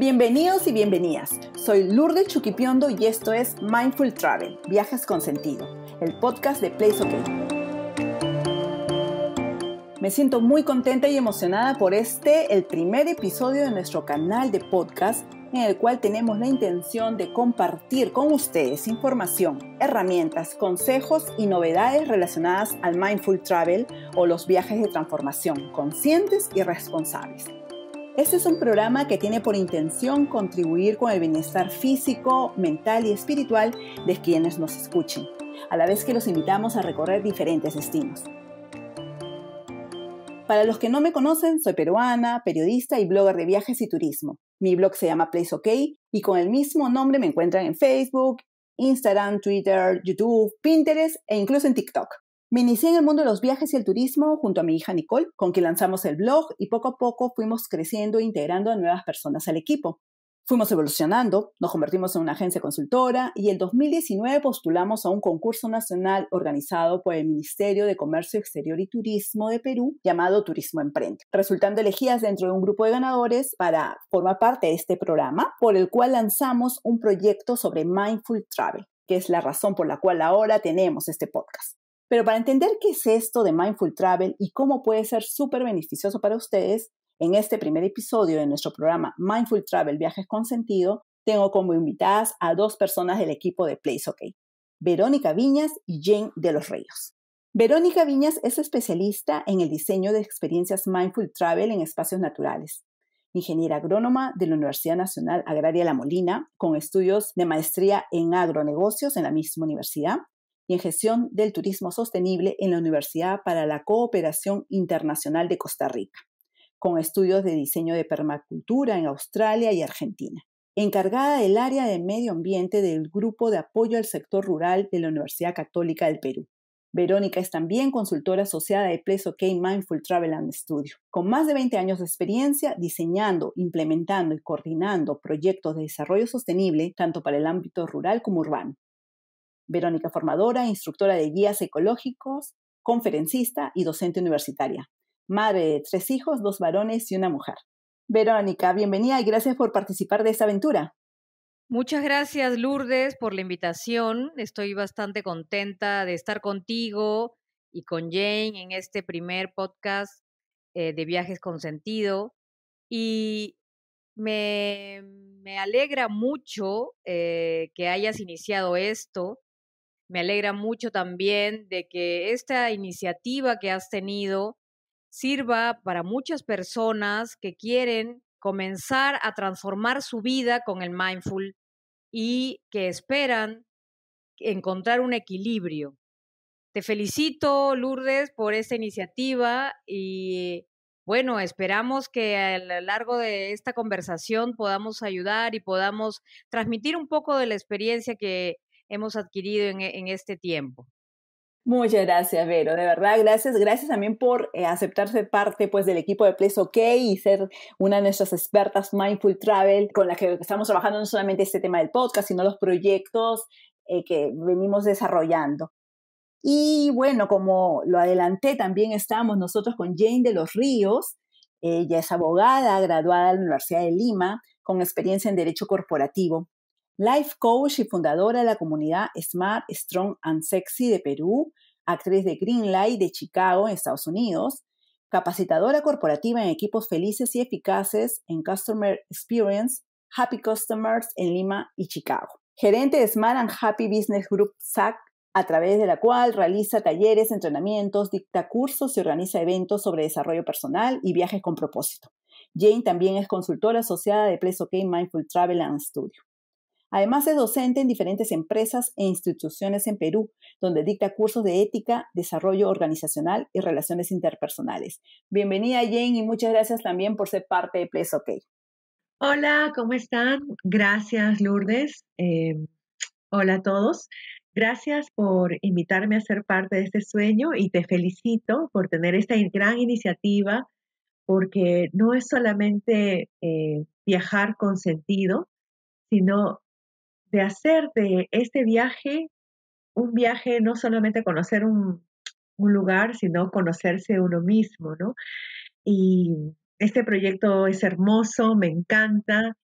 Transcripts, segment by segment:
Bienvenidos y bienvenidas. Soy Lourdes Chuquipiondo y esto es Mindful Travel, Viajes con Sentido, el podcast de Place OK. Me siento muy contenta y emocionada por este, el primer episodio de nuestro canal de podcast en el cual tenemos la intención de compartir con ustedes información, herramientas, consejos y novedades relacionadas al mindful travel o los viajes de transformación conscientes y responsables. Este es un programa que tiene por intención contribuir con el bienestar físico, mental y espiritual de quienes nos escuchen, a la vez que los invitamos a recorrer diferentes destinos. Para los que no me conocen, soy peruana, periodista y blogger de viajes y turismo. Mi blog se llama Place OK y con el mismo nombre me encuentran en Facebook, Instagram, Twitter, YouTube, Pinterest e incluso en TikTok. Me inicié en el mundo de los viajes y el turismo junto a mi hija Nicole, con quien lanzamos el blog y poco a poco fuimos creciendo e integrando a nuevas personas al equipo. Fuimos evolucionando, nos convertimos en una agencia consultora y en 2019 postulamos a un concurso nacional organizado por el Ministerio de Comercio Exterior y Turismo de Perú llamado Turismo Emprende, resultando elegidas dentro de un grupo de ganadores para formar parte de este programa, por el cual lanzamos un proyecto sobre Mindful Travel, que es la razón por la cual ahora tenemos este podcast. Pero para entender qué es esto de Mindful Travel y cómo puede ser súper beneficioso para ustedes, en este primer episodio de nuestro programa Mindful Travel Viajes con Sentido, tengo como invitadas a dos personas del equipo de Place OK, Verónica Viñas y Jane de los Reyes. Verónica Viñas es especialista en el diseño de experiencias Mindful Travel en espacios naturales. Ingeniera agrónoma de la Universidad Nacional Agraria La Molina, con estudios de maestría en agronegocios en la misma universidad y en Gestión del Turismo Sostenible en la Universidad para la Cooperación Internacional de Costa Rica, con estudios de diseño de permacultura en Australia y Argentina. Encargada del área de medio ambiente del Grupo de Apoyo al Sector Rural de la Universidad Católica del Perú. Verónica es también consultora asociada de Pleso K Mindful Travel and Studio, con más de 20 años de experiencia diseñando, implementando y coordinando proyectos de desarrollo sostenible tanto para el ámbito rural como urbano. Verónica Formadora, instructora de guías ecológicos, conferencista y docente universitaria. Madre de tres hijos, dos varones y una mujer. Verónica, bienvenida y gracias por participar de esta aventura. Muchas gracias, Lourdes, por la invitación. Estoy bastante contenta de estar contigo y con Jane en este primer podcast eh, de Viajes con Sentido. Y me, alegra mucho eh, que hayas iniciado esto me alegra mucho también de que esta iniciativa que has tenido sirva para muchas personas que quieren comenzar a transformar su vida con el mindful y que esperan encontrar un equilibrio. Te felicito, Lourdes, por esta iniciativa y bueno, esperamos que a lo largo de esta conversación podamos ayudar y podamos transmitir un poco de la experiencia que hemos adquirido e, en, este tiempo. Muchas gracias, Vero. De verdad, gracias. Gracias también por eh, aceptarse parte pues, del equipo de Place OK y ser una de nuestras expertas Mindful Travel con la que estamos trabajando no solamente este tema del podcast, sino los proyectos eh, que venimos desarrollando. Y bueno, como lo adelanté, también estamos nosotros con Jane de los Ríos. Ella es abogada, graduada de la Universidad de Lima, con experiencia en Derecho Corporativo life coach y fundadora de la comunidad Smart, Strong and Sexy de Perú, actriz de Greenlight de Chicago, Estados Unidos, capacitadora corporativa en equipos felices y eficaces en Customer Experience, Happy Customers en Lima y Chicago. Gerente de Smart and Happy Business Group SAC, a través de la cual realiza talleres, entrenamientos, dicta cursos y organiza eventos sobre desarrollo personal y viajes con propósito. Jane también es consultora asociada de Place OK Mindful Travel and Studio. Además es docente en diferentes empresas e instituciones en Perú, donde dicta cursos de ética, desarrollo organizacional y relaciones interpersonales. Bienvenida Jane y muchas gracias también por ser parte de Place Hola, ¿cómo están? Gracias Lourdes. Eh, hola a todos. Gracias por invitarme a ser parte de este sueño y te felicito por tener esta gran iniciativa porque no es solamente eh, viajar con sentido, sino de hacer de este viaje un viaje no solamente conocer un, lugar, sino conocerse uno mismo, ¿no? Y este proyecto es hermoso, me encanta.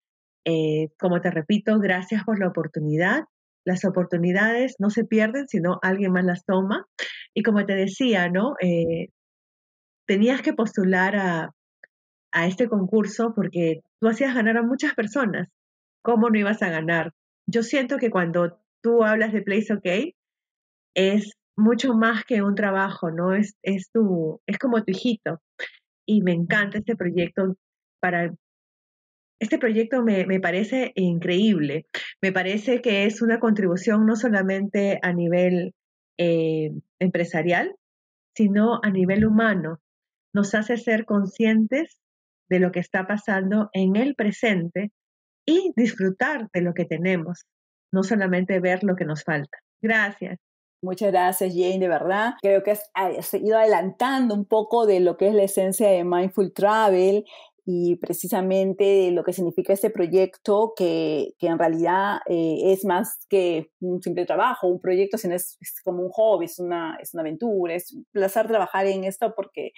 Eh, como te repito, gracias por la oportunidad. Las oportunidades no se pierden, sino alguien más las toma. Y como te decía, ¿no? Eh, tenías que postular a, a este concurso porque tú hacías ganar a muchas personas. ¿Cómo no ibas a ganar yo siento que cuando tú hablas de Place OK, es mucho más que un trabajo, ¿no? Es, es, tu, es como tu hijito. Y me encanta este proyecto para... Este proyecto me, me parece increíble. Me parece que es una contribución no solamente a nivel eh, empresarial, sino a nivel humano. Nos hace ser conscientes de lo que está pasando en el presente y disfrutar de lo que tenemos, no solamente ver lo que nos falta. Gracias. Muchas gracias, Jane, de verdad. Creo que ah, has ido adelantando un poco de lo que es la esencia de Mindful Travel y precisamente lo que significa este proyecto, que, que en realidad eh, es más que un simple trabajo, un proyecto, sino es, como un hobby, es una, es una aventura, es un placer trabajar en esto porque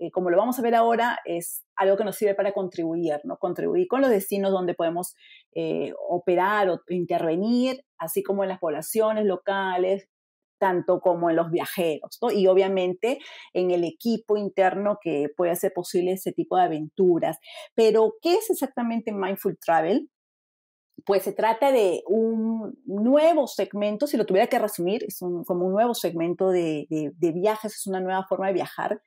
eh, como lo vamos a ver ahora, es algo que nos sirve para contribuir, ¿no? Contribuir con los destinos donde podemos eh, operar o intervenir, así como en las poblaciones locales, tanto como en los viajeros, ¿no? Y obviamente en el equipo interno que puede hacer posible ese tipo de aventuras. Pero, ¿qué es exactamente Mindful Travel? Pues se trata de un nuevo segmento, si lo tuviera que resumir, es como un nuevo segmento de viajes, es una nueva forma de viajar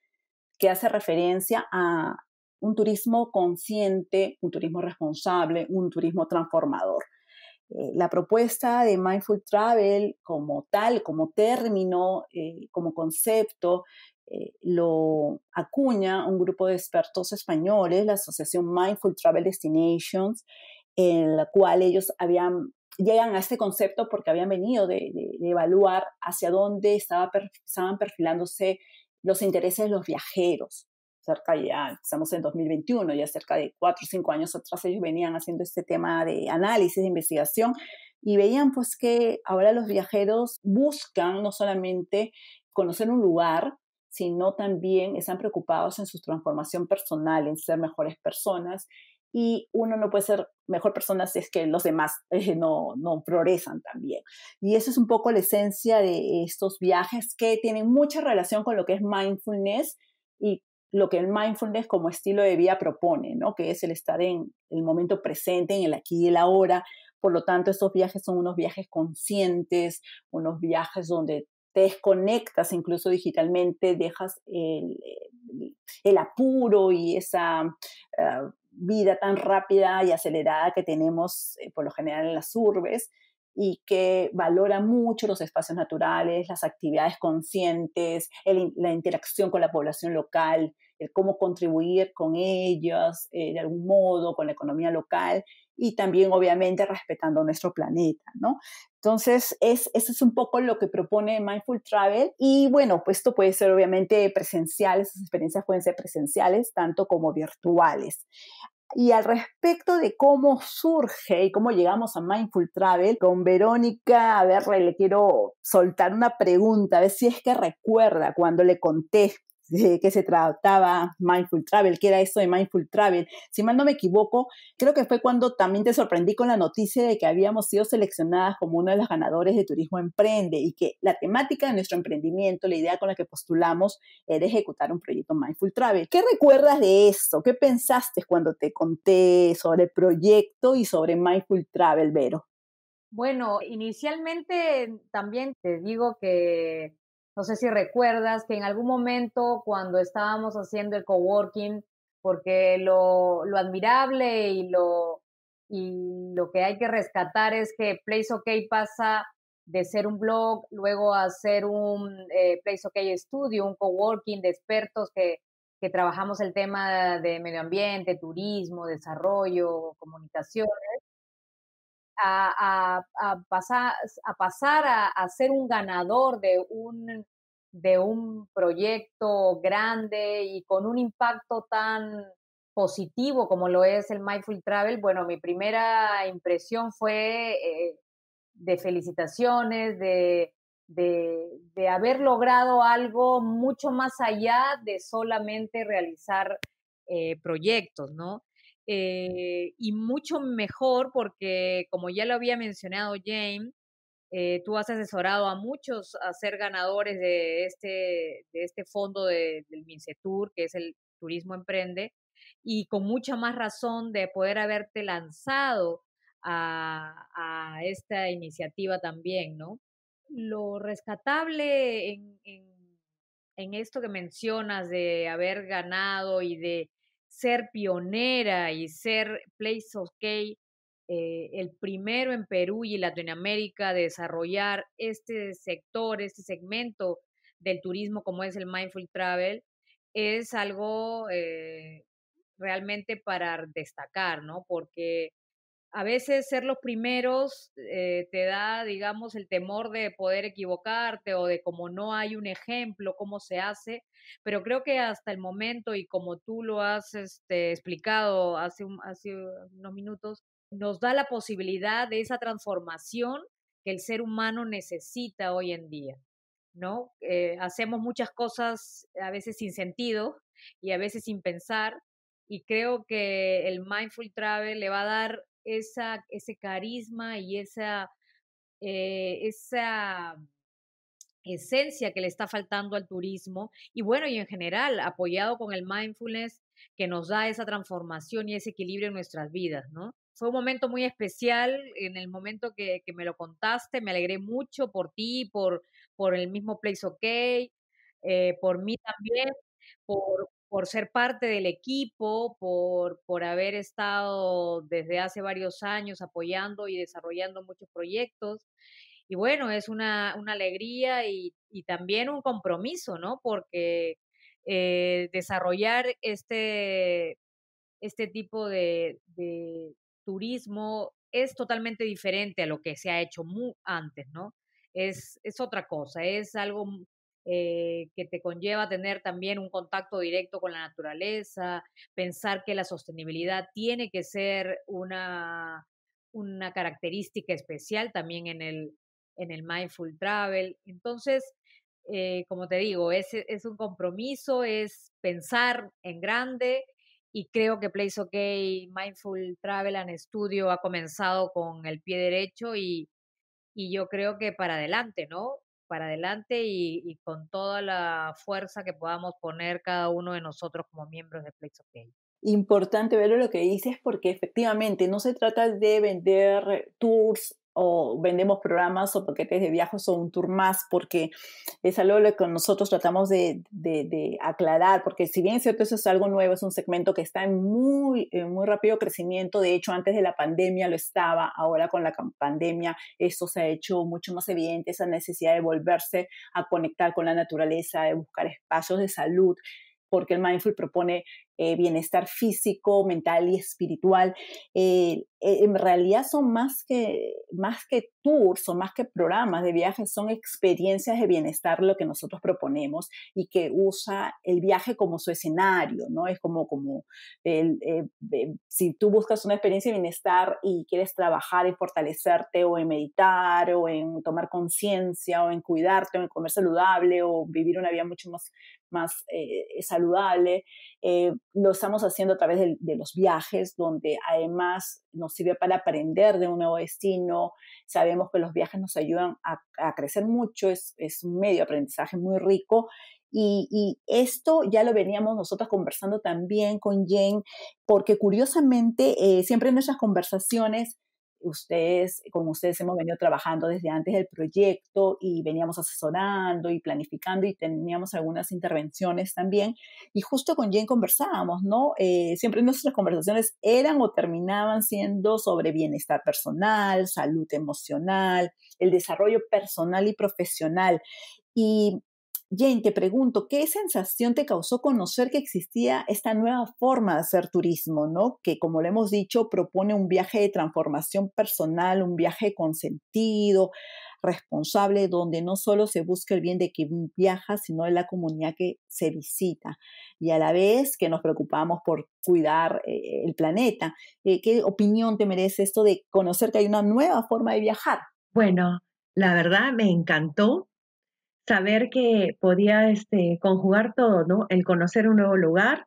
que hace referencia a un turismo consciente, un turismo responsable, un turismo transformador. Eh, la propuesta de Mindful Travel como tal, como término, eh, como concepto, eh, lo acuña un grupo de expertos españoles, la asociación Mindful Travel Destinations, en la cual ellos habían llegan a este concepto porque habían venido de, evaluar hacia dónde estaban perfilándose los intereses de los viajeros. Cerca ya, ah, estamos en 2021, ya cerca de cuatro o cinco años atrás ellos venían haciendo este tema de análisis, de investigación, y veían pues que ahora los viajeros buscan no solamente conocer un lugar, sino también están preocupados en su transformación personal, en ser mejores personas y uno no puede ser mejor persona si es que los demás eh, no, no también. Y eso es un poco la esencia de estos viajes que tienen mucha relación con lo que es mindfulness y lo que el mindfulness como estilo de vida propone, ¿no? Que es el estar en el momento presente, en el aquí y el ahora. Por lo tanto, estos viajes son unos viajes conscientes, unos viajes donde te desconectas incluso digitalmente, dejas el, apuro y esa ah, vida tan rápida y acelerada que tenemos eh, por lo general en las urbes y que valora mucho los espacios naturales, las actividades conscientes, la interacción con la población local, el cómo contribuir con ellos eh, de algún modo, con la economía local y también obviamente respetando nuestro planeta, ¿no? Entonces, es, eso es un poco lo que propone Mindful Travel. Y bueno, pues esto puede ser obviamente presencial, esas experiencias pueden ser presenciales, tanto como virtuales. Y al respecto de cómo surge y cómo llegamos a Mindful Travel, con Verónica, a ver, le quiero soltar una pregunta, a ver si es que recuerda cuando le conté de qué se trataba Mindful Travel, qué era esto de Mindful Travel. Si mal no me equivoco, creo que fue cuando también te sorprendí con la noticia de que habíamos sido seleccionadas como uno de los ganadores de Turismo Emprende y que la temática de nuestro emprendimiento, la idea con la que postulamos, era eh, ejecutar un proyecto Mindful Travel. ¿Qué recuerdas de esto ¿Qué pensaste cuando te conté sobre el proyecto y sobre Mindful Travel, Vero? Bueno, inicialmente también te digo que no sé si recuerdas que en algún momento cuando estábamos haciendo el coworking, porque lo, admirable y lo, y lo que hay que rescatar es que Place OK pasa de ser un blog, luego a ser un eh, Place OK Studio, un coworking de expertos que, que trabajamos el tema de medio ambiente, turismo, desarrollo, comunicaciones a, pasar, a pasar a, ser un ganador de un, de un proyecto grande y con un impacto tan positivo como lo es el Mindful Travel, bueno, mi primera impresión fue eh, de felicitaciones, de, de, de, haber logrado algo mucho más allá de solamente realizar eh, proyectos, ¿no? eh, y mucho mejor porque, como ya lo había mencionado James, eh, tú has asesorado a muchos a ser ganadores de este, de este fondo del MINCETUR, que es el Turismo Emprende, y con mucha más razón de poder haberte lanzado a, a esta iniciativa también, ¿no? Lo rescatable en, en, en esto que mencionas de haber ganado y de ser pionera y ser Place of eh, el primero en Perú y Latinoamérica de desarrollar este sector, este segmento del turismo como es el Mindful Travel, es algo eh, realmente para destacar, ¿no? Porque a veces ser los primeros eh, te da, digamos, el temor de poder equivocarte o de como no hay un ejemplo, cómo se hace, pero creo que hasta el momento y como tú lo has este, explicado hace, hace unos minutos, nos da la posibilidad de esa transformación que el ser humano necesita hoy en día. ¿no? Eh, hacemos muchas cosas a veces sin sentido y a veces sin pensar, y creo que el Mindful Travel le va a dar esa, ese carisma y esa, eh, esa esencia que le está faltando al turismo y bueno, y en general, apoyado con el mindfulness que nos da esa transformación y ese equilibrio en nuestras vidas, ¿no? Fue un momento muy especial, en el momento que, me lo contaste, me alegré mucho por ti, por, por el mismo Place OK, eh, por mí también, por, por ser parte del equipo, por, por haber estado desde hace varios años apoyando y desarrollando muchos proyectos. Y bueno, es una, una alegría y, también un compromiso, ¿no? Porque eh, desarrollar este, este tipo de, turismo es totalmente diferente a lo que se ha hecho antes, ¿no? Es, es otra cosa, es algo eh, que te conlleva tener también un contacto directo con la naturaleza, pensar que la sostenibilidad tiene que ser una, una característica especial también en el, en el mindful travel. Entonces, eh, como te digo, es, es un compromiso, es pensar en grande y creo que Place OK, Mindful Travel and Studio ha comenzado con el pie derecho y yo creo que para adelante, ¿no? para adelante y, con toda la fuerza que podamos poner cada uno de nosotros como miembros de Place Importante ver lo que dices porque efectivamente no se trata de vender tours o vendemos programas o paquetes de viajes o un tour más, porque es algo que nosotros tratamos de, aclarar, porque si bien es cierto, eso es algo nuevo, es un segmento que está en muy, muy rápido crecimiento, de hecho antes de la pandemia lo estaba, ahora con la pandemia esto se ha hecho mucho más evidente, esa necesidad de volverse a conectar con la naturaleza, de buscar espacios de salud, porque el mindful propone eh, bienestar físico, mental y espiritual, eh, eh, en realidad son más que, más que tours, son más que programas de viajes, son experiencias de bienestar lo que nosotros proponemos y que usa el viaje como su escenario, ¿no? Es como, como si tú buscas una experiencia de bienestar y quieres trabajar en fortalecerte o en meditar o en tomar conciencia o en cuidarte o en comer saludable o vivir una vida mucho más, más saludable, lo estamos haciendo a través de, los viajes, donde además nos sirve para aprender de un nuevo destino. Sabemos que los viajes nos ayudan a, crecer mucho, es, es, un medio de aprendizaje muy rico. Y, esto ya lo veníamos nosotros conversando también con Jen, porque curiosamente eh, siempre en nuestras conversaciones ustedes, con ustedes hemos venido trabajando desde antes del proyecto y veníamos asesorando y planificando y teníamos algunas intervenciones también. Y justo con Jen conversábamos, ¿no? Eh, siempre nuestras conversaciones eran o terminaban siendo sobre bienestar personal, salud emocional, el desarrollo personal y profesional. Y Jane, te pregunto, ¿qué sensación te causó conocer que existía esta nueva forma de hacer turismo, ¿no? que como lo hemos dicho, propone un viaje de transformación personal, un viaje con sentido, responsable, donde no solo se busca el bien de quien viaja, sino de la comunidad que se visita, y a la vez que nos preocupamos por cuidar eh, el planeta? Eh, ¿Qué opinión te merece esto de conocer que hay una nueva forma de viajar? Bueno, la verdad me encantó saber que podía este, conjugar todo, ¿no? El conocer un nuevo lugar,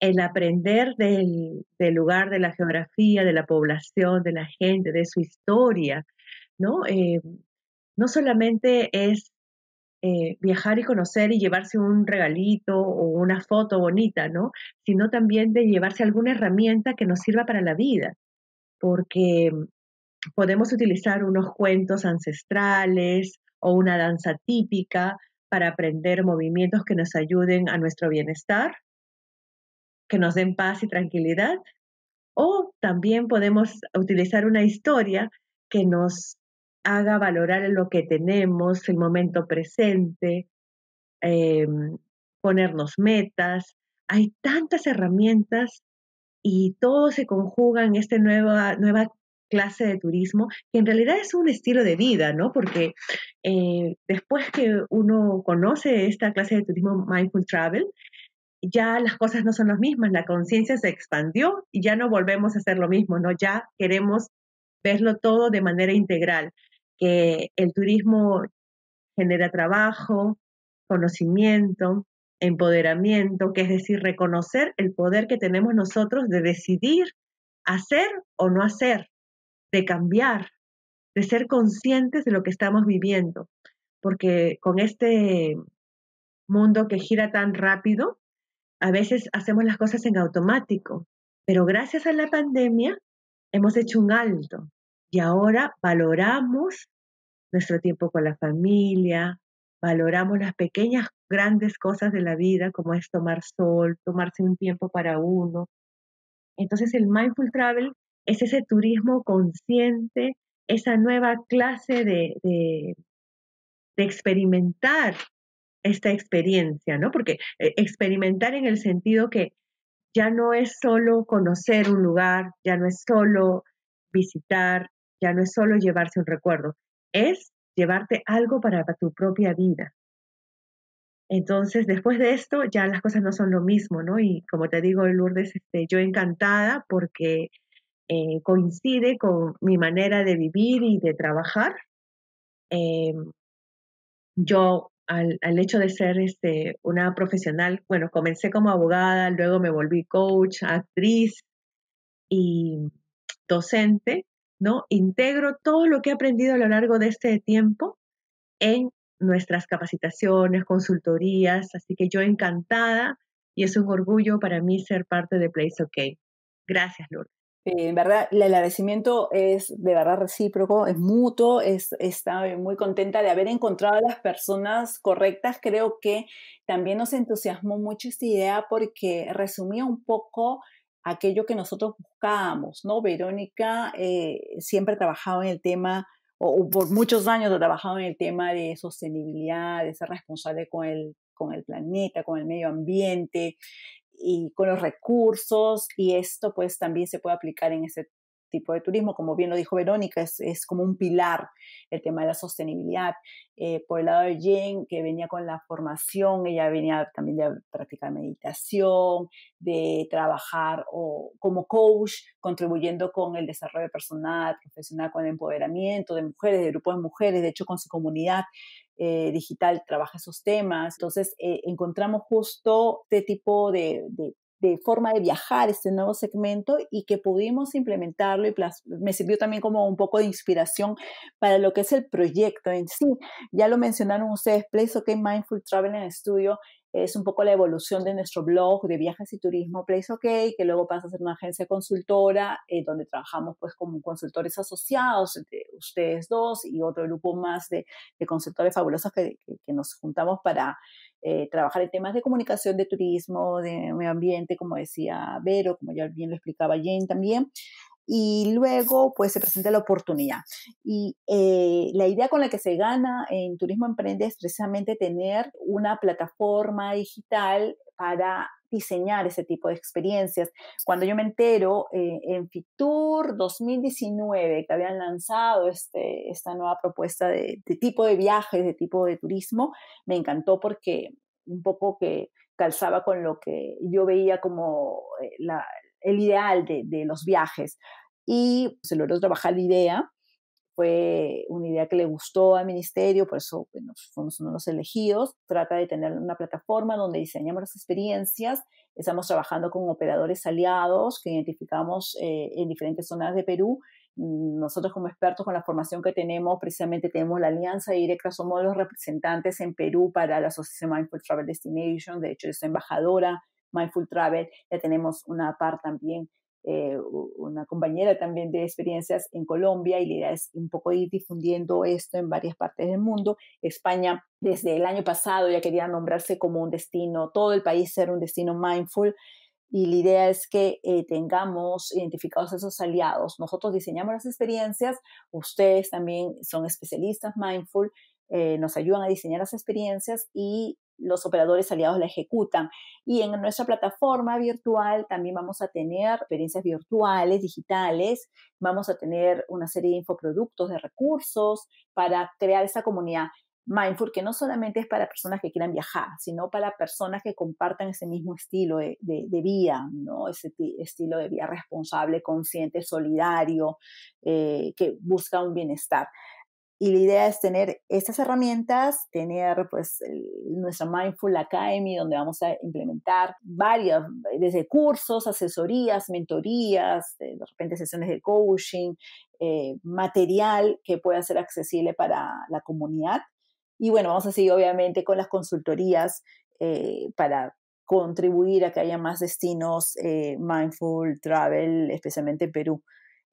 el aprender del, lugar, de la geografía, de la población, de la gente, de su historia, ¿no? Eh, no solamente es eh, viajar y conocer y llevarse un regalito o una foto bonita, ¿no? Sino también de llevarse alguna herramienta que nos sirva para la vida, porque podemos utilizar unos cuentos ancestrales, o una danza típica para aprender movimientos que nos ayuden a nuestro bienestar, que nos den paz y tranquilidad. O también podemos utilizar una historia que nos haga valorar lo que tenemos, el momento presente, em, ponernos metas. Hay tantas herramientas y todo se conjuga en esta nueva, nueva clase de turismo, que en realidad es un estilo de vida, ¿no? Porque eh, después que uno conoce esta clase de turismo mindful travel, ya las cosas no son las mismas, la conciencia se expandió y ya no volvemos a hacer lo mismo, ¿no? Ya queremos verlo todo de manera integral, que el turismo genera trabajo, conocimiento, empoderamiento, que es decir, reconocer el poder que tenemos nosotros de decidir hacer o no hacer, de cambiar, de ser conscientes de lo que estamos viviendo, porque con este mundo que gira tan rápido, a veces hacemos las cosas en automático, pero gracias a la pandemia hemos hecho un alto y ahora valoramos nuestro tiempo con la familia, valoramos las pequeñas, grandes cosas de la vida, como es tomar sol, tomarse un tiempo para uno. Entonces el mindful travel es ese turismo consciente esa nueva clase de, de, experimentar esta experiencia, ¿no? Porque eh, experimentar en el sentido que ya no es solo conocer un lugar, ya no es solo visitar, ya no es solo llevarse un recuerdo, es llevarte algo para tu propia vida. Entonces, después de esto, ya las cosas no son lo mismo, ¿no? Y como te digo, Lourdes, este, yo encantada porque eh, coincide con mi manera de vivir y de trabajar. Em, yo, al, hecho de ser este, una profesional, bueno, comencé como abogada, luego me volví coach, actriz y docente, ¿no? Integro todo lo que he aprendido a lo largo de este tiempo en nuestras capacitaciones, consultorías, así que yo encantada y es un orgullo para mí ser parte de Place OK. Gracias, Lourdes en verdad, el agradecimiento es de verdad recíproco, es mutuo, es, eh, muy contenta de haber encontrado a las personas correctas. Creo que también nos entusiasmó mucho esta idea porque resumía un poco aquello que nosotros buscábamos, ¿no? Verónica eh, siempre ha trabajado en el tema, o, por muchos años ha trabajado en el tema de sostenibilidad, de ser responsable con el, con el planeta, con el medio ambiente, y con los recursos y esto pues también se puede aplicar en ese tipo de turismo. Como bien lo dijo Verónica, es, es como un pilar el tema de la sostenibilidad. Eh, por el lado de Jen, que venía con la formación, ella venía también de practicar meditación, de trabajar o, como coach, contribuyendo con el desarrollo personal, profesional, con el empoderamiento de mujeres, de grupos de mujeres, de hecho con su comunidad. Eh, digital trabaja esos temas. Entonces, eh, encontramos justo este tipo de, de, forma de viajar, este nuevo segmento, y que pudimos implementarlo y me sirvió también como un poco de inspiración para lo que es el proyecto en sí. Ya lo mencionaron ustedes, Place OK Mindful Travel Studio es un poco la evolución de nuestro blog de viajes y turismo Place OK, que luego pasa a ser una agencia consultora eh, donde trabajamos pues como consultores asociados entre ustedes dos y otro grupo más de, consultores fabulosos que, nos juntamos para eh, trabajar en temas de comunicación, de turismo, de medio ambiente, como decía Vero, como ya bien lo explicaba Jane también y luego pues se presenta la oportunidad. Y eh, la idea con la que se gana en Turismo Emprende es precisamente tener una plataforma digital para diseñar ese tipo de experiencias. Cuando yo me entero eh, en Fitur 2019 que habían lanzado este, esta nueva propuesta de, de tipo de viajes, de tipo de turismo, me encantó porque un poco que calzaba con lo que yo veía como eh, la, el ideal de, los viajes. Y se pues, logró trabajar la idea, fue una idea que le gustó al ministerio, por eso pues, fuimos uno de los elegidos. Trata de tener una plataforma donde diseñamos las experiencias. Estamos trabajando con operadores aliados que identificamos eh, en diferentes zonas de Perú. Nosotros como expertos con la formación que tenemos, precisamente tenemos la alianza directa, somos los representantes en Perú para la Asociación Mindful Travel Destination, de hecho es embajadora Mindful Travel, ya tenemos una par también, eh, una compañera también de experiencias en Colombia y la idea es un poco ir difundiendo esto en varias partes del mundo. España desde el año pasado ya quería nombrarse como un destino, todo el país ser un destino mindful y la idea es que eh, tengamos identificados esos aliados. Nosotros diseñamos las experiencias, ustedes también son especialistas mindful, eh, nos ayudan a diseñar las experiencias y los operadores aliados la ejecutan. Y en nuestra plataforma virtual también vamos a tener experiencias virtuales, digitales, vamos a tener una serie de infoproductos, de recursos para crear esa comunidad. Mindful, que no solamente es para personas que quieran viajar, sino para personas que compartan ese mismo estilo de, de, vida, ¿no? ese estilo de vida responsable, consciente, solidario, eh, que busca un bienestar. Y la idea es tener estas herramientas, tener pues nuestra Mindful Academy donde vamos a implementar varias, desde cursos, asesorías, mentorías, eh, de repente sesiones de coaching, eh, material que pueda ser accesible para la comunidad. Y bueno, vamos a seguir obviamente con las consultorías eh, para contribuir a que haya más destinos mindful travel, especialmente Perú.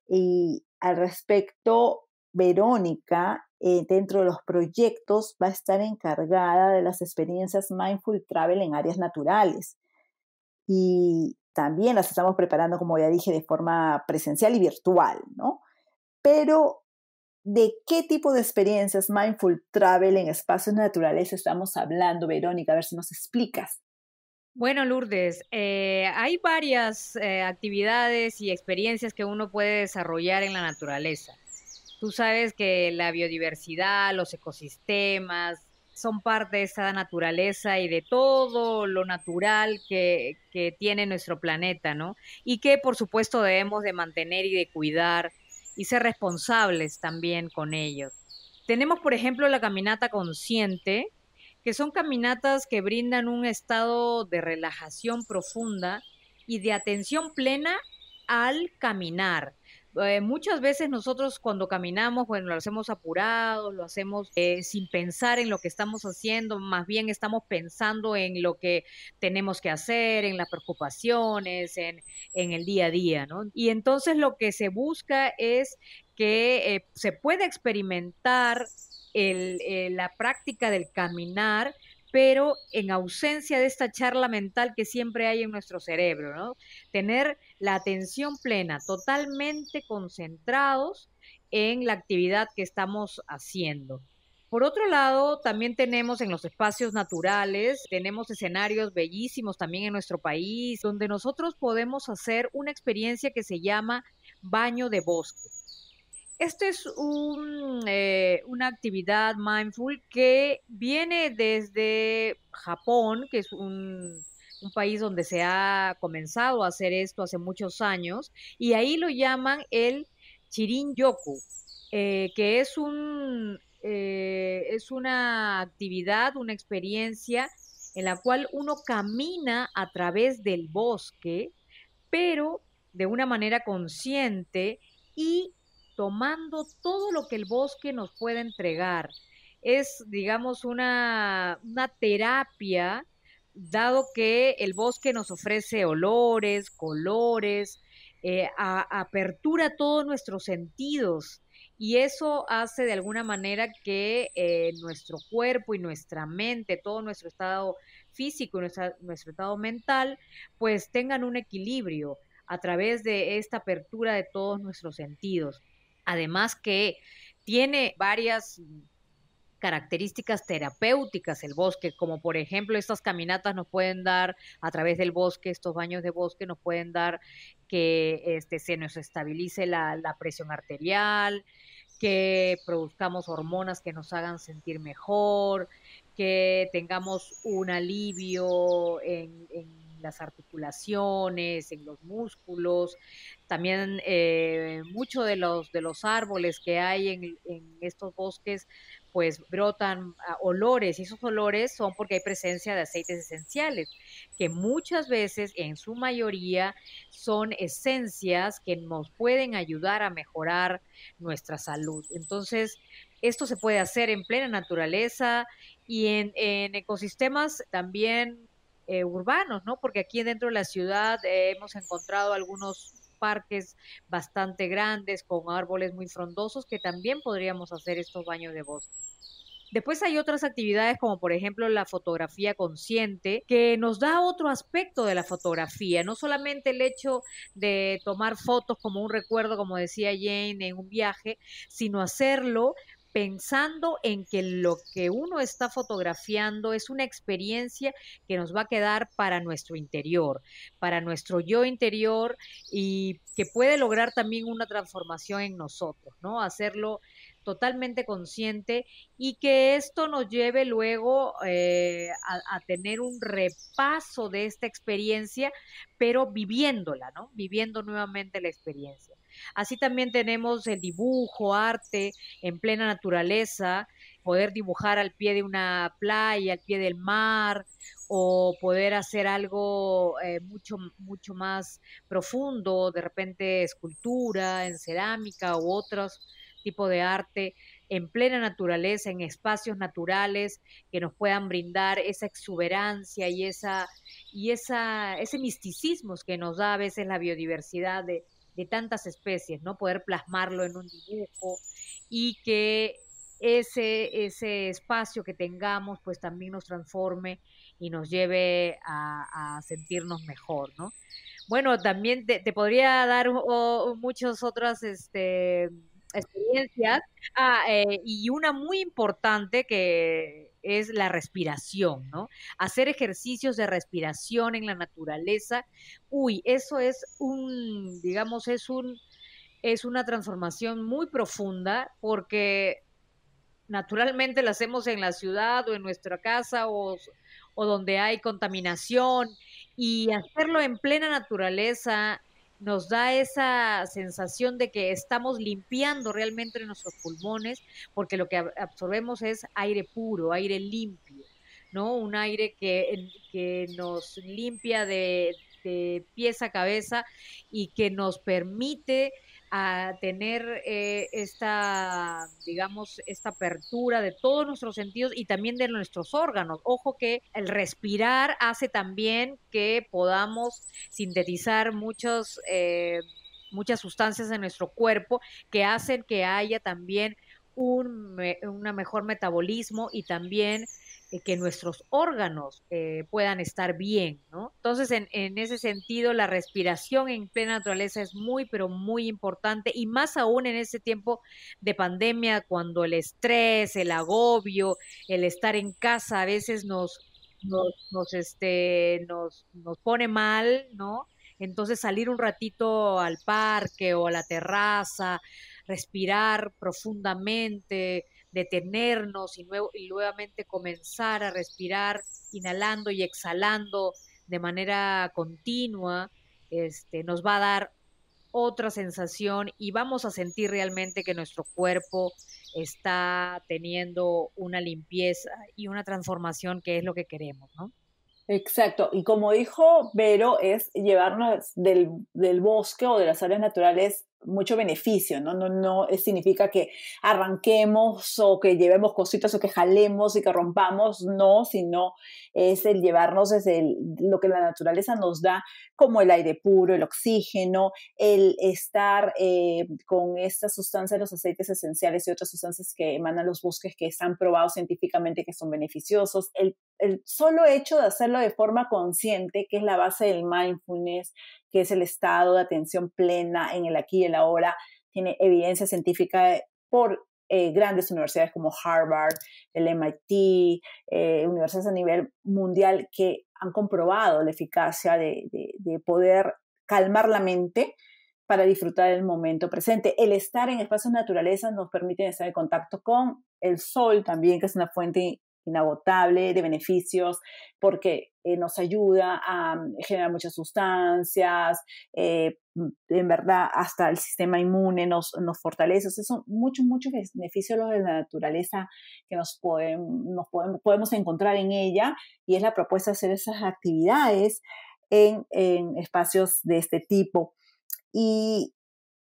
Y al respecto, Verónica, eh, dentro de los proyectos, va a estar encargada de las experiencias Mindful Travel en áreas naturales. Y también las estamos preparando, como ya dije, de forma presencial y virtual, ¿no? Pero, ¿de qué tipo de experiencias Mindful Travel en espacios naturales estamos hablando, Verónica? A ver si nos explicas. Bueno, Lourdes, eh, hay varias eh, actividades y experiencias que uno puede desarrollar en la naturaleza. Tú sabes que la biodiversidad, los ecosistemas, son parte de esa naturaleza y de todo lo natural que, tiene nuestro planeta, ¿no? Y que por supuesto debemos de mantener y de cuidar y ser responsables también con ellos. Tenemos, por ejemplo, la caminata consciente, que son caminatas que brindan un estado de relajación profunda y de atención plena al caminar eh, muchas veces nosotros cuando caminamos, bueno, lo hacemos apurado, lo hacemos eh, sin pensar en lo que estamos haciendo, más bien estamos pensando en lo que tenemos que hacer, en las preocupaciones, en, el día a día, ¿no? Y entonces lo que se busca es que eh, se pueda experimentar la práctica del caminar, pero en ausencia de esta charla mental que siempre hay en nuestro cerebro, ¿no? Tener la atención plena, totalmente concentrados en la actividad que estamos haciendo. Por otro lado, también tenemos en los espacios naturales, tenemos escenarios bellísimos también en nuestro país, donde nosotros podemos hacer una experiencia que se llama baño de bosque. Esta es eh, una actividad mindful que viene desde Japón, que es un, país donde se ha comenzado a hacer esto hace muchos años, y ahí lo llaman el Chirin Yoku, eh, que es, un, eh, es una actividad, una experiencia en la cual uno camina a través del bosque, pero de una manera consciente y tomando todo lo que el bosque nos puede entregar. Es, digamos, una, terapia, dado que el bosque nos ofrece olores, colores, eh, apertura a todos nuestros sentidos. Y eso hace de alguna manera que eh, nuestro cuerpo y nuestra mente, todo nuestro estado físico y nuestro estado mental, pues tengan un equilibrio a través de esta apertura de todos nuestros sentidos además que tiene varias características terapéuticas el bosque, como por ejemplo estas caminatas nos pueden dar a través del bosque, estos baños de bosque nos pueden dar que este, se nos estabilice la, presión arterial, que produzcamos hormonas que nos hagan sentir mejor, que tengamos un alivio en, en las articulaciones, en los músculos, también eh, muchos de los, de los árboles que hay en, estos bosques pues brotan olores y esos olores son porque hay presencia de aceites esenciales, que muchas veces en su mayoría son esencias que nos pueden ayudar a mejorar nuestra salud. Entonces, esto se puede hacer en plena naturaleza y en ecosistemas también eh, urbanos, ¿no? Porque aquí dentro de la ciudad eh, hemos encontrado algunos parques bastante grandes con árboles muy frondosos que también podríamos hacer estos baños de bosque. Después hay otras actividades como por ejemplo la fotografía consciente que nos da otro aspecto de la fotografía, no solamente el hecho de tomar fotos como un recuerdo, como decía Jane, en un viaje, sino hacerlo pensando en que lo que uno está fotografiando es una experiencia que nos va a quedar para nuestro interior, para nuestro yo interior y que puede lograr también una transformación en nosotros, ¿no? Hacerlo totalmente consciente y que esto nos lleve luego eh, a, a, tener un repaso de esta experiencia, pero viviéndola, ¿no? Viviendo nuevamente la experiencia. Así también tenemos el dibujo, arte en plena naturaleza, poder dibujar al pie de una playa, al pie del mar, o poder hacer algo eh, mucho, mucho más profundo, de repente escultura, en cerámica u otros tipo de arte en plena naturaleza, en espacios naturales que nos puedan brindar esa exuberancia y esa y esa ese misticismo que nos da a veces la biodiversidad de, de tantas especies, ¿no? Poder plasmarlo en un dibujo y que ese, ese espacio que tengamos pues también nos transforme y nos lleve a, sentirnos mejor, ¿no? Bueno, también te, podría dar muchos muchas otras este, experiencias ah, eh, y una muy importante que es la respiración, ¿no? Hacer ejercicios de respiración en la naturaleza, uy, eso es un, digamos, es un, es una transformación muy profunda porque naturalmente la hacemos en la ciudad o en nuestra casa o, o donde hay contaminación y hacerlo en plena naturaleza, nos da esa sensación de que estamos limpiando realmente nuestros pulmones, porque lo que absorbemos es aire puro, aire limpio, ¿no? Un aire que, que nos limpia de, de pies a cabeza y que nos permite a tener eh, esta, digamos, esta apertura de todos nuestros sentidos y también de nuestros órganos. Ojo que el respirar hace también que podamos sintetizar muchos... Eh, muchas sustancias en nuestro cuerpo que hacen que haya también un, un mejor metabolismo y también eh, que nuestros órganos eh, puedan estar bien, ¿no? Entonces, en, ese sentido, la respiración en plena naturaleza es muy, pero muy importante y más aún en este tiempo de pandemia, cuando el estrés, el agobio, el estar en casa a veces nos, nos, este, nos, nos pone mal, ¿no? Entonces salir un ratito al parque o a la terraza, respirar profundamente, detenernos y, nuevamente comenzar a respirar inhalando y exhalando de manera continua, este, nos va a dar otra sensación y vamos a sentir realmente que nuestro cuerpo está teniendo una limpieza y una transformación que es lo que queremos, ¿no? Exacto, y como dijo Vero, es llevarnos del, del bosque o de las áreas naturales mucho beneficio, ¿no? No, no eh, significa que arranquemos o que llevemos cositas o que jalemos y que rompamos, no, sino es el llevarnos desde el, lo que la naturaleza nos da, como el aire puro, el oxígeno, el estar eh, con estas sustancias, los aceites esenciales y otras sustancias que emanan los bosques que están probados científicamente que son beneficiosos, el, el solo hecho de hacerlo de forma consciente, que es la base del mindfulness, que es el estado de atención plena en el aquí y el ahora, tiene evidencia científica eh, por eh, grandes universidades como Harvard, el MIT, eh, universidades a nivel mundial que han comprobado la eficacia de, de poder calmar la mente para disfrutar el momento presente. El estar en espacios naturaleza nos permite estar en contacto con el sol también, que es una fuente inagotable de beneficios porque eh, nos ayuda a mm, generar muchas sustancias, eh, mm, en verdad hasta el sistema inmune nos, fortalece. son muchos, muchos beneficios de la naturaleza que nos, pueden, nos podemos, encontrar en ella y es la propuesta hacer esas actividades en, en espacios de este tipo. Y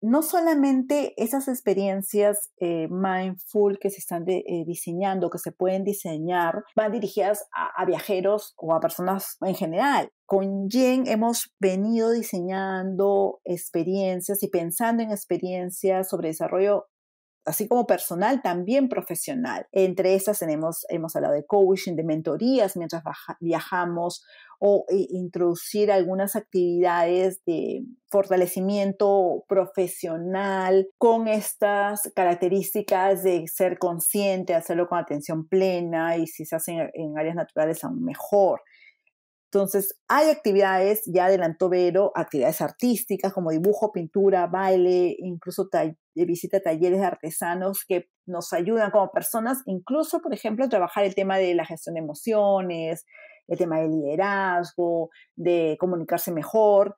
no solamente esas experiencias eh, mindful que se están eh, diseñando, que se pueden diseñar, van dirigidas a, viajeros o a personas en general. Con Jen hemos venido diseñando experiencias y pensando en experiencias sobre desarrollo así como personal, también profesional. Entre esas tenemos, hemos hablado de coaching, de mentorías mientras viajamos o eh, introducir algunas actividades de fortalecimiento profesional con estas características de ser consciente, hacerlo con atención plena y si se hacen en áreas naturales aún mejor. Entonces, hay actividades, ya adelantó Vero, actividades artísticas como dibujo, pintura, baile, incluso eh, visita a talleres de artesanos que nos ayudan como personas, incluso, por ejemplo, a trabajar el tema de la gestión de emociones, el tema de liderazgo, de comunicarse mejor.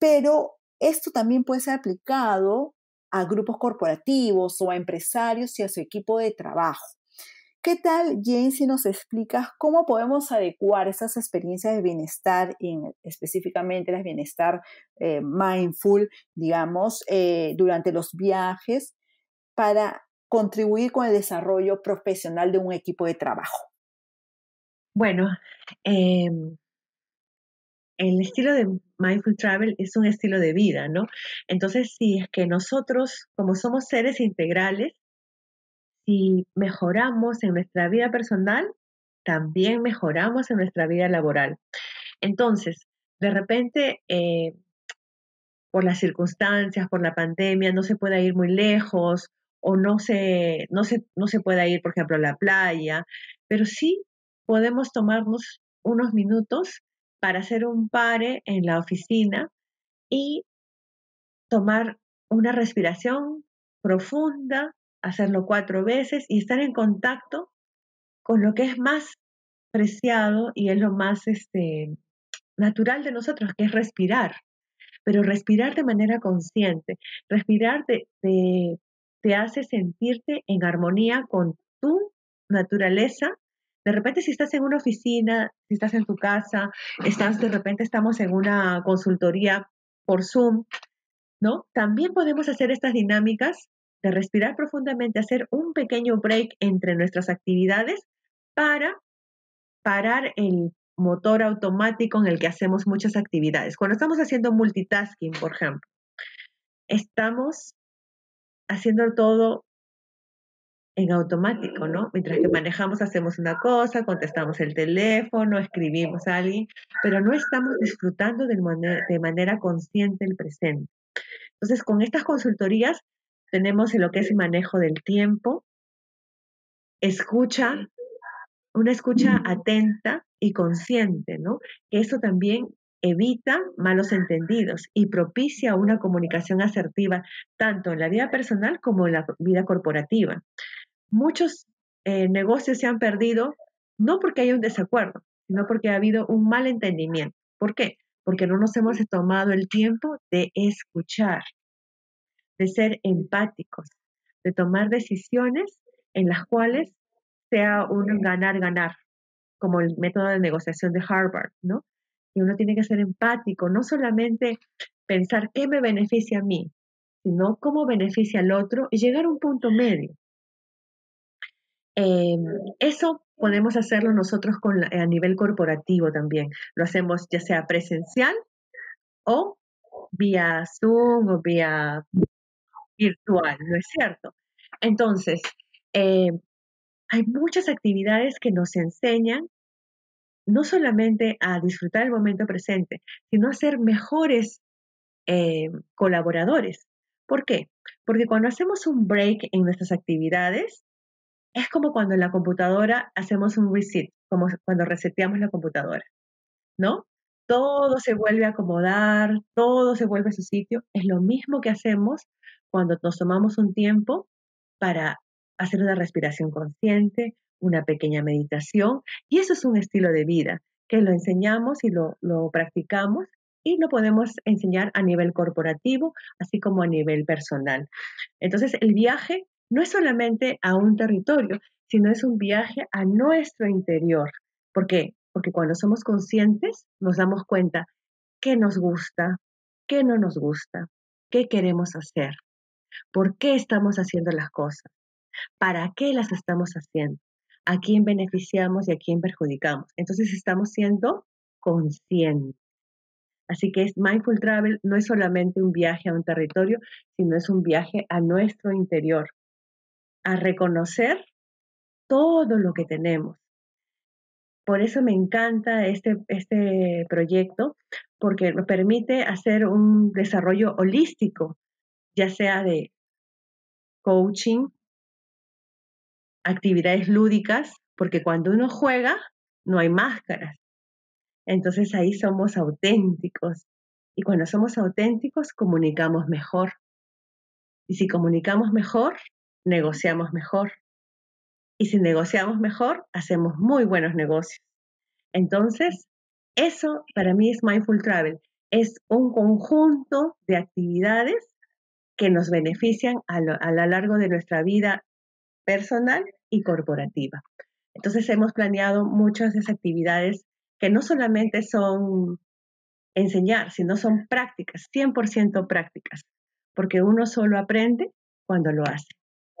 Pero esto también puede ser aplicado a grupos corporativos o a empresarios y a su equipo de trabajo. ¿Qué tal, Jane, si nos explicas cómo podemos adecuar esas experiencias de bienestar, en, e, específicamente las bienestar eh, mindful, digamos, eh, durante los viajes para contribuir con el desarrollo profesional de un equipo de trabajo? Bueno, em, el estilo de mindful travel es un estilo de vida, ¿no? Entonces, si es que nosotros, como somos seres integrales, si mejoramos en nuestra vida personal, también mejoramos en nuestra vida laboral. Entonces, de repente, eh, por las circunstancias, por la pandemia, no se puede ir muy lejos o no se, no se, no ir, por ejemplo, a la playa, pero sí podemos tomarnos unos minutos para hacer un pare en la oficina y tomar una respiración profunda, hacerlo cuatro veces y estar en contacto con lo que es más preciado y es lo más este, natural de nosotros, que es respirar. Pero respirar de manera consciente, respirar te, hace sentirte en armonía con tu naturaleza. De repente si estás en una oficina, si estás en tu casa, estás de repente estamos en una consultoría por Zoom, ¿no? También podemos hacer estas dinámicas de respirar profundamente, hacer un pequeño break entre nuestras actividades para parar el motor automático en el que hacemos muchas actividades. Cuando estamos haciendo multitasking, por ejemplo, estamos haciendo todo en automático, ¿no? Mientras que manejamos, hacemos una cosa, contestamos el teléfono, escribimos a alguien, pero no estamos disfrutando de, manera, consciente el presente. Entonces, con estas consultorías tenemos en lo que es el manejo del tiempo, escucha, una escucha atenta y consciente, ¿no? Eso también evita malos entendidos y propicia una comunicación asertiva tanto en la vida personal como en la vida corporativa. Muchos eh, negocios se han perdido no porque haya un desacuerdo, sino porque ha habido un mal entendimiento. ¿Por qué? Porque no nos hemos tomado el tiempo de escuchar, de ser empáticos, de tomar decisiones en las cuales sea un ganar-ganar, como el método de negociación de Harvard, ¿no? Y uno tiene que ser empático, no solamente pensar qué me beneficia a mí, sino cómo beneficia al otro y llegar a un punto medio. Em, eso podemos hacerlo nosotros a nivel corporativo también. Lo hacemos ya sea presencial o vía Zoom o vía virtual, ¿no es cierto? Entonces, eh, hay muchas actividades que nos enseñan no solamente a disfrutar el momento presente, sino a ser mejores eh, colaboradores. ¿Por qué? Porque cuando hacemos un break en nuestras actividades, es como cuando en la computadora hacemos un reset, como cuando reseteamos la computadora, ¿no? Todo se vuelve a acomodar, todo se vuelve a su sitio. Es lo mismo que hacemos cuando nos tomamos un tiempo para hacer una respiración consciente, una pequeña meditación, y eso es un estilo de vida que lo enseñamos y lo, practicamos y lo podemos enseñar a nivel corporativo, así como a nivel personal. Entonces, el viaje no es solamente a un territorio, sino es un viaje a nuestro interior. ¿Por qué? Porque cuando somos conscientes nos damos cuenta qué nos gusta, qué no nos gusta, qué queremos hacer, ¿Por qué estamos haciendo las cosas? ¿Para qué las estamos haciendo? ¿A quién beneficiamos y a quién perjudicamos? Entonces estamos siendo conscientes. Así que es mindful travel no es solamente un viaje a un territorio, sino es un viaje a nuestro interior, a reconocer todo lo que tenemos. Por eso me encanta este, este proyecto, porque nos permite hacer un desarrollo holístico ya sea de coaching, actividades lúdicas, porque cuando uno juega no hay máscaras. Entonces ahí somos auténticos. Y cuando somos auténticos, comunicamos mejor. Y si comunicamos mejor, negociamos mejor. Y si negociamos mejor, hacemos muy buenos negocios. Entonces, eso para mí es Mindful Travel. Es un conjunto de actividades que nos benefician a lo, a lo largo de nuestra vida personal y corporativa. Entonces hemos planeado muchas de esas actividades que no solamente son enseñar, sino son prácticas, 100% prácticas, porque uno solo aprende cuando lo hace.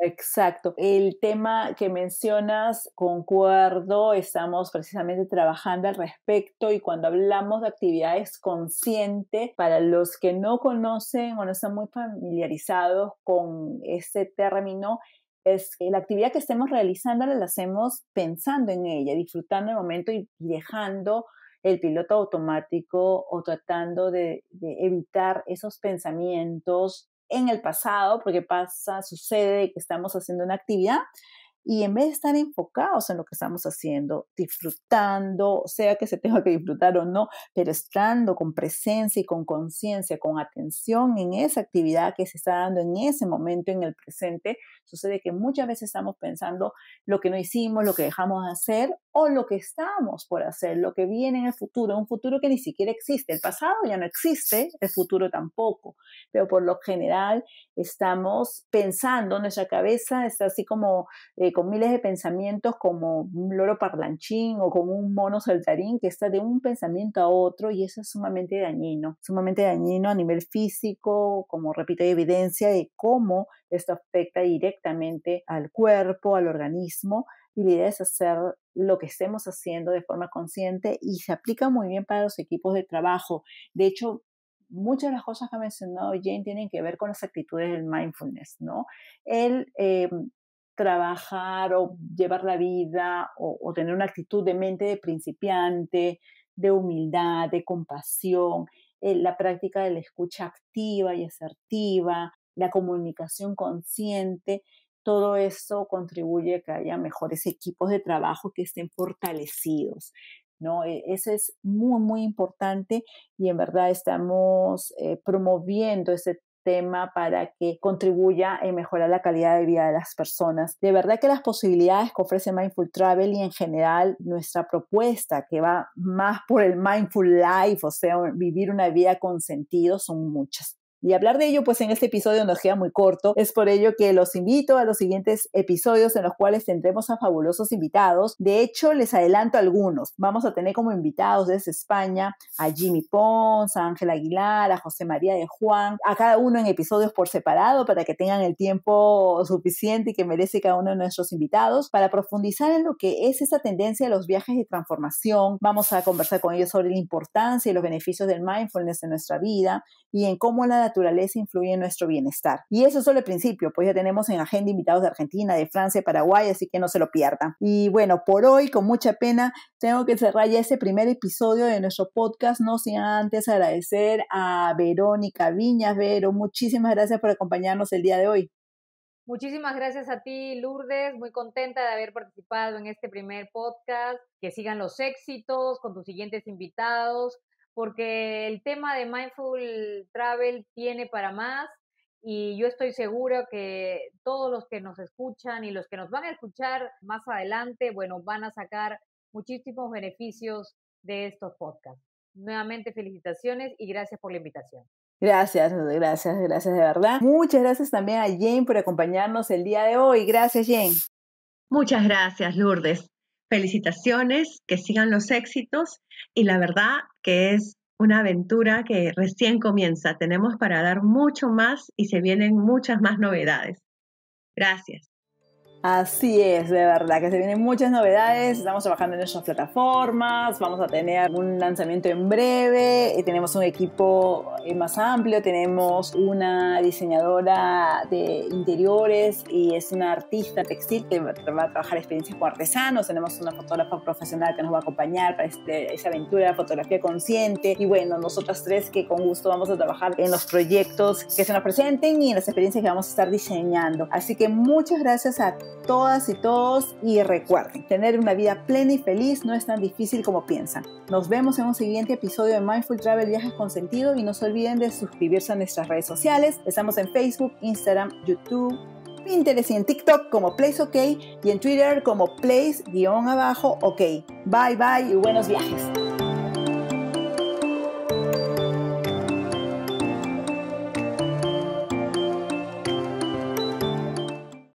Exacto. El tema que mencionas, concuerdo, estamos precisamente trabajando al respecto y cuando hablamos de actividades conscientes, para los que no conocen o no están muy familiarizados con este término, es que la actividad que estemos realizando la hacemos pensando en ella, disfrutando el momento y dejando el piloto automático o tratando de evitar esos pensamientos en el pasado, porque pasa, sucede que estamos haciendo una actividad y en vez de estar enfocados en lo que estamos haciendo, disfrutando, sea que se tenga que disfrutar o no, pero estando con presencia y con conciencia, con atención en esa actividad que se está dando en ese momento, en el presente, sucede que muchas veces estamos pensando lo que no hicimos, lo que dejamos de hacer o lo que estamos por hacer, lo que viene en el futuro, un futuro que ni siquiera existe. El pasado ya no existe, el futuro tampoco, pero por lo general estamos pensando, nuestra cabeza está así como eh, con miles de pensamientos como un loro parlanchín o como un mono saltarín que está de un pensamiento a otro y eso es sumamente dañino, sumamente dañino a nivel físico, como repito, hay evidencia de cómo esto afecta directamente al cuerpo, al organismo y la idea es hacer lo que estemos haciendo de forma consciente y se aplica muy bien para los equipos de trabajo. De hecho, muchas de las cosas que ha mencionado Jane tienen que ver con las actitudes del mindfulness, ¿no? El eh, trabajar o llevar la vida o, tener una actitud de mente de principiante, de humildad, de compasión, eh, la práctica de la escucha activa y asertiva, la comunicación consciente, todo esto contribuye a que haya mejores equipos de trabajo que estén fortalecidos. ¿no? E, eso es muy, muy importante y en verdad estamos eh, promoviendo ese tema para que contribuya a mejorar la calidad de vida de las personas. De verdad que las posibilidades que ofrece Mindful Travel y en general nuestra propuesta que va más por el Mindful Life, o sea, vivir una vida con sentido, son muchas. Y hablar de ello, pues en este episodio nos queda muy corto. Es por ello que los invito a los siguientes episodios en los cuales tendremos a fabulosos invitados. De hecho, les adelanto algunos. Vamos a tener como invitados desde España a Jimmy Pons, a Ángel Aguilar, a José María de Juan, a cada uno en episodios por separado para que tengan el tiempo suficiente y que merece cada uno de nuestros invitados para profundizar en lo que es esa tendencia a los viajes de transformación. Vamos a conversar con ellos sobre la importancia y los beneficios del mindfulness en nuestra vida y en cómo la naturaleza influye en nuestro bienestar. Y eso es solo el principio, pues ya tenemos en agenda invitados de Argentina, de Francia, Paraguay, así que no se lo pierdan. Y bueno, por hoy, con mucha pena, tengo que cerrar ya este primer episodio de nuestro podcast, no sin antes agradecer a Verónica Viñas. Vero, muchísimas gracias por acompañarnos el día de hoy. Muchísimas gracias a ti, Lourdes. Muy contenta de haber participado en este primer podcast. Que sigan los éxitos con tus siguientes invitados porque el tema de Mindful Travel tiene para más y yo estoy segura que todos los que nos escuchan y los que nos van a escuchar más adelante, bueno, van a sacar muchísimos beneficios de estos podcasts. Nuevamente felicitaciones y gracias por la invitación. Gracias, gracias, gracias de verdad. Muchas gracias también a Jane por acompañarnos el día de hoy. Gracias, Jane. Muchas gracias, Lourdes felicitaciones, que sigan los éxitos y la verdad que es una aventura que recién comienza. Tenemos para dar mucho más y se vienen muchas más novedades. Gracias. Así es, de verdad, que se vienen muchas novedades, estamos trabajando en nuestras plataformas, vamos a tener un lanzamiento en breve, y eh, tenemos un equipo eh, más amplio, tenemos una diseñadora de interiores y es una artista textil que va a trabajar experiencias con artesanos, tenemos una fotógrafa profesional que nos va a acompañar para este, esa aventura de fotografía consciente y bueno, nosotras tres que con gusto vamos a trabajar en los proyectos que se nos presenten y en las experiencias que vamos a estar diseñando. Así que muchas gracias a todas y todos y recuerden, tener una vida plena y feliz no es tan difícil como piensan. Nos vemos en un siguiente episodio de Mindful Travel Viajes con Sentido y no se olviden de suscribirse a nuestras redes sociales. Estamos en Facebook, Instagram, YouTube. Pinterest y en TikTok como PlaceOK y en Twitter como Place-OK. Bye bye y buenos viajes.